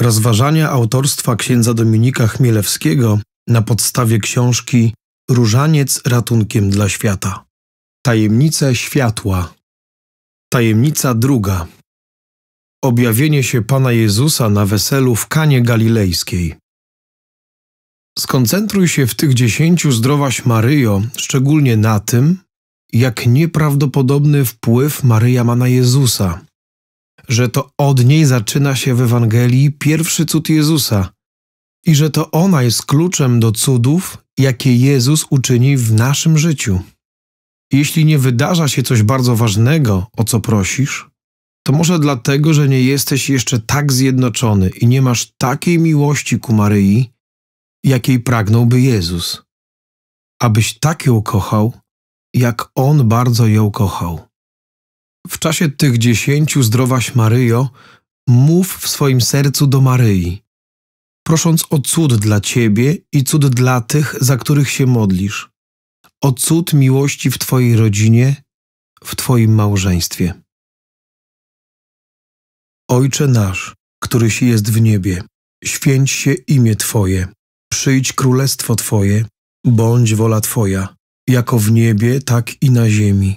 Rozważania autorstwa księdza Dominika Chmielewskiego na podstawie książki Różaniec ratunkiem dla świata. Tajemnice światła. Tajemnica druga. Objawienie się Pana Jezusa na weselu w Kanie Galilejskiej. Skoncentruj się w tych dziesięciu zdrowaś Maryjo, szczególnie na tym, jak nieprawdopodobny wpływ Maryja ma na Jezusa że to od niej zaczyna się w Ewangelii pierwszy cud Jezusa i że to ona jest kluczem do cudów, jakie Jezus uczyni w naszym życiu. Jeśli nie wydarza się coś bardzo ważnego, o co prosisz, to może dlatego, że nie jesteś jeszcze tak zjednoczony i nie masz takiej miłości ku Maryi, jakiej pragnąłby Jezus. Abyś tak ją kochał, jak On bardzo ją kochał. W czasie tych dziesięciu zdrowaś Maryjo, mów w swoim sercu do Maryi, prosząc o cud dla Ciebie i cud dla tych, za których się modlisz, o cud miłości w Twojej rodzinie, w Twoim małżeństwie. Ojcze nasz, któryś jest w niebie, święć się imię Twoje, przyjdź królestwo Twoje, bądź wola Twoja, jako w niebie, tak i na ziemi.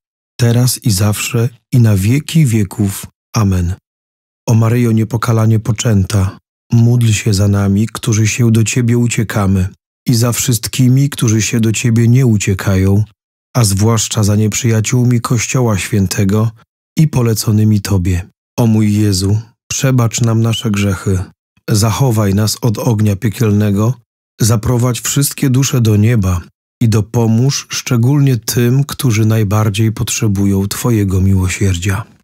teraz i zawsze, i na wieki wieków. Amen. O Maryjo niepokalanie poczęta, módl się za nami, którzy się do Ciebie uciekamy, i za wszystkimi, którzy się do Ciebie nie uciekają, a zwłaszcza za nieprzyjaciółmi Kościoła Świętego i poleconymi Tobie. O mój Jezu, przebacz nam nasze grzechy, zachowaj nas od ognia piekielnego, zaprowadź wszystkie dusze do nieba i dopomóż szczególnie tym, którzy najbardziej potrzebują Twojego miłosierdzia.